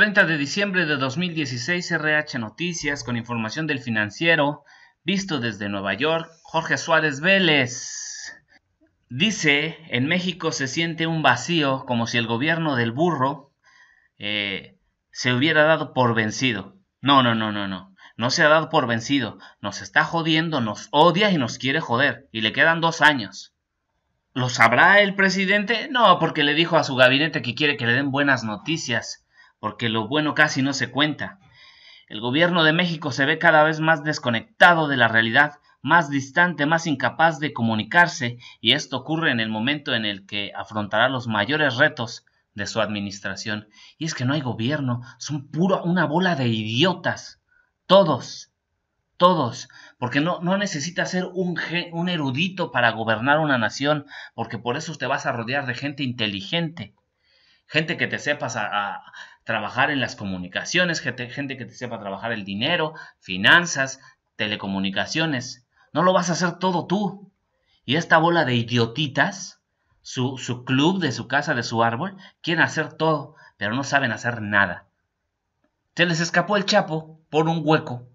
30 de diciembre de 2016, RH Noticias, con información del financiero, visto desde Nueva York, Jorge Suárez Vélez. Dice, en México se siente un vacío como si el gobierno del burro eh, se hubiera dado por vencido. No, no, no, no, no. No se ha dado por vencido. Nos está jodiendo, nos odia y nos quiere joder. Y le quedan dos años. ¿Lo sabrá el presidente? No, porque le dijo a su gabinete que quiere que le den buenas noticias porque lo bueno casi no se cuenta. El gobierno de México se ve cada vez más desconectado de la realidad, más distante, más incapaz de comunicarse, y esto ocurre en el momento en el que afrontará los mayores retos de su administración. Y es que no hay gobierno, son puro una bola de idiotas. Todos, todos, porque no, no necesitas ser un, erudito para gobernar una nación, porque por eso te vas a rodear de gente inteligente gente que te sepas a, trabajar en las comunicaciones, gente, que te sepa trabajar el dinero, finanzas, telecomunicaciones. No lo vas a hacer todo tú. Y esta bola de idiotitas, su, club de su casa, de su árbol, quieren hacer todo, pero no saben hacer nada. Se les escapó el Chapo por un hueco.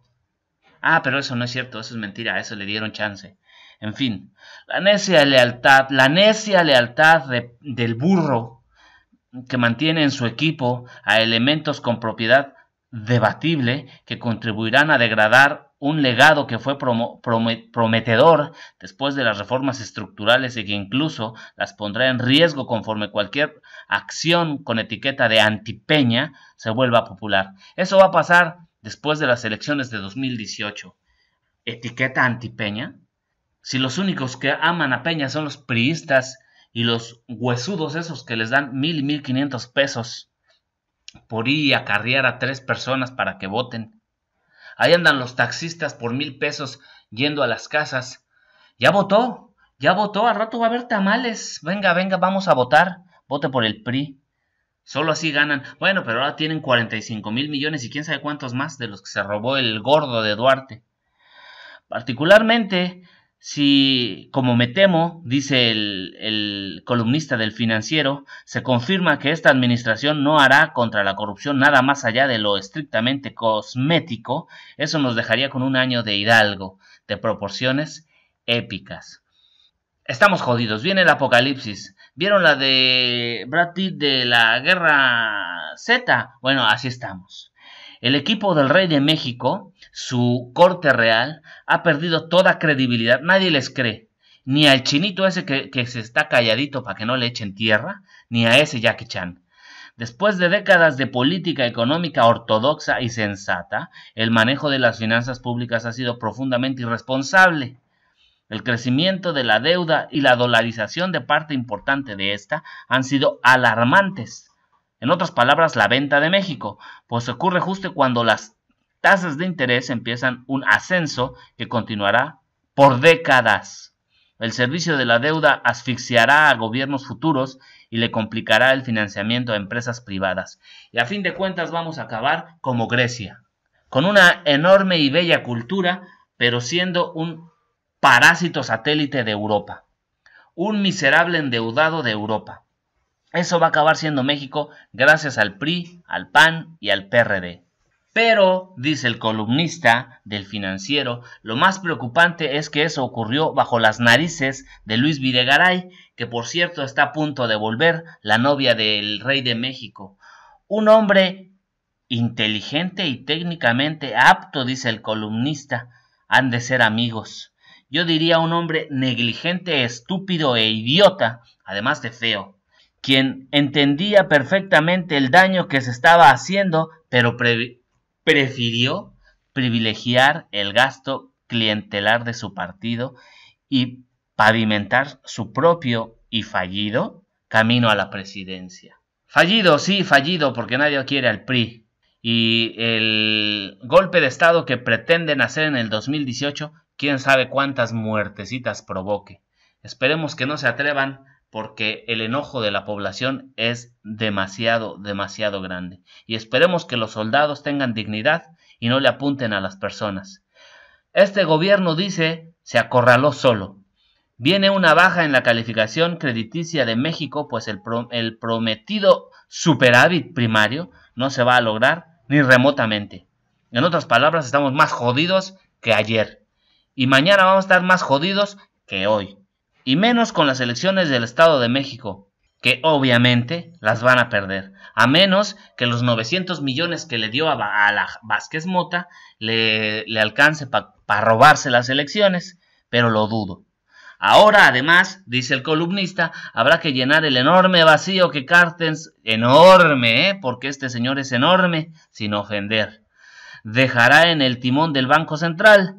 Ah, pero eso no es cierto, eso es mentira, eso le dieron chance. En fin, la necia lealtad, la necia lealtad del burro que mantiene en su equipo a elementos con propiedad debatible que contribuirán a degradar un legado que fue prometedor después de las reformas estructurales y que incluso las pondrá en riesgo conforme cualquier acción con etiqueta de antipeña se vuelva popular. Eso va a pasar después de las elecciones de 2018. ¿Etiqueta antipeña? Si los únicos que aman a Peña son los priistas y los huesudos esos que les dan mil y mil quinientos pesos por ir a acarrear a tres personas para que voten. Ahí andan los taxistas por mil pesos yendo a las casas. Ya votó, ya votó, al rato va a haber tamales. Venga, venga, vamos a votar. Vote por el PRI. Solo así ganan. Bueno, pero ahora tienen 45 mil millones y quién sabe cuántos más de los que se robó el gordo de Duarte. Particularmente, si, como me temo, dice el, columnista del financiero, se confirma que esta administración no hará contra la corrupción nada más allá de lo estrictamente cosmético, eso nos dejaría con un año de Hidalgo, de proporciones épicas. Estamos jodidos, viene el apocalipsis. ¿Vieron la de Brad Pitt de la guerra Z? Bueno, así estamos. El equipo del rey de México, su corte real, ha perdido toda credibilidad. Nadie les cree. Ni al chinito ese que, se está calladito para que no le echen tierra, ni a ese Jackie Chan. Después de décadas de política económica ortodoxa y sensata, el manejo de las finanzas públicas ha sido profundamente irresponsable. El crecimiento de la deuda y la dolarización de parte importante de esta han sido alarmantes. En otras palabras, la venta de México, pues ocurre justo cuando las tasas de interés empiezan un ascenso que continuará por décadas. El servicio de la deuda asfixiará a gobiernos futuros y le complicará el financiamiento a empresas privadas. Y a fin de cuentas vamos a acabar como Grecia, con una enorme y bella cultura, pero siendo un parásito satélite de Europa, un miserable endeudado de Europa. Eso va a acabar siendo México gracias al PRI, al PAN y al PRD. Pero, dice el columnista del financiero, lo más preocupante es que eso ocurrió bajo las narices de Luis Videgaray, que por cierto está a punto de volver la novia del rey de México. Un hombre inteligente y técnicamente apto, dice el columnista, han de ser amigos. Yo diría un hombre negligente, estúpido e idiota, además de feo quien entendía perfectamente el daño que se estaba haciendo, pero prefirió privilegiar el gasto clientelar de su partido y pavimentar su propio y fallido camino a la presidencia. Fallido, sí, fallido, porque nadie quiere al PRI. Y el golpe de Estado que pretenden hacer en el 2018, quién sabe cuántas muertecitas provoque. Esperemos que no se atrevan porque el enojo de la población es demasiado, demasiado grande. Y esperemos que los soldados tengan dignidad y no le apunten a las personas. Este gobierno dice, se acorraló solo. Viene una baja en la calificación crediticia de México, pues el, el prometido superávit primario no se va a lograr ni remotamente. En otras palabras, estamos más jodidos que ayer. Y mañana vamos a estar más jodidos que hoy y menos con las elecciones del Estado de México, que obviamente las van a perder, a menos que los 900 millones que le dio a, la Vázquez Mota le, alcance para robarse las elecciones, pero lo dudo. Ahora, además, dice el columnista, habrá que llenar el enorme vacío que Cartens, enorme, ¿eh? porque este señor es enorme, sin ofender, dejará en el timón del Banco Central,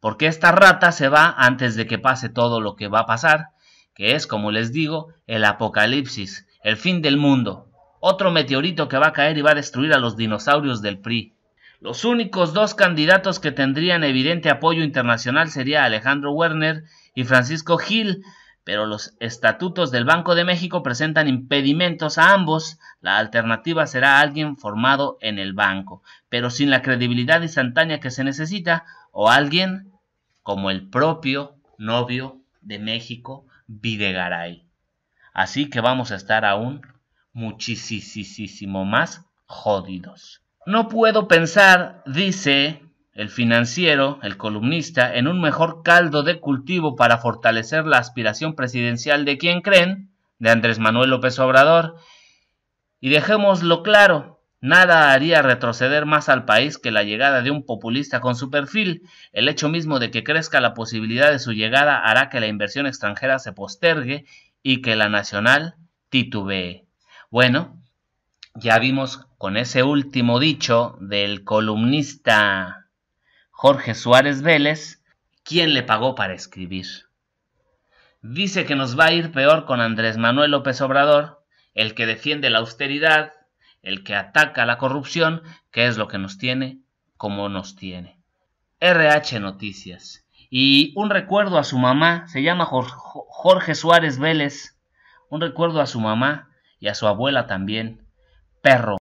porque esta rata se va antes de que pase todo lo que va a pasar, que es, como les digo, el apocalipsis, el fin del mundo. Otro meteorito que va a caer y va a destruir a los dinosaurios del PRI. Los únicos dos candidatos que tendrían evidente apoyo internacional serían Alejandro Werner y Francisco Gil, pero los estatutos del Banco de México presentan impedimentos a ambos. La alternativa será alguien formado en el banco, pero sin la credibilidad instantánea que se necesita, o alguien como el propio novio de México, Videgaray. Así que vamos a estar aún muchísimo más jodidos. No puedo pensar, dice el financiero, el columnista, en un mejor caldo de cultivo para fortalecer la aspiración presidencial de quien creen, de Andrés Manuel López Obrador. Y dejémoslo claro, Nada haría retroceder más al país que la llegada de un populista con su perfil. El hecho mismo de que crezca la posibilidad de su llegada hará que la inversión extranjera se postergue y que la nacional titubee. Bueno, ya vimos con ese último dicho del columnista Jorge Suárez Vélez, ¿quién le pagó para escribir? Dice que nos va a ir peor con Andrés Manuel López Obrador, el que defiende la austeridad, el que ataca la corrupción, que es lo que nos tiene como nos tiene. RH Noticias. Y un recuerdo a su mamá, se llama Jorge Suárez Vélez. Un recuerdo a su mamá y a su abuela también. Perro.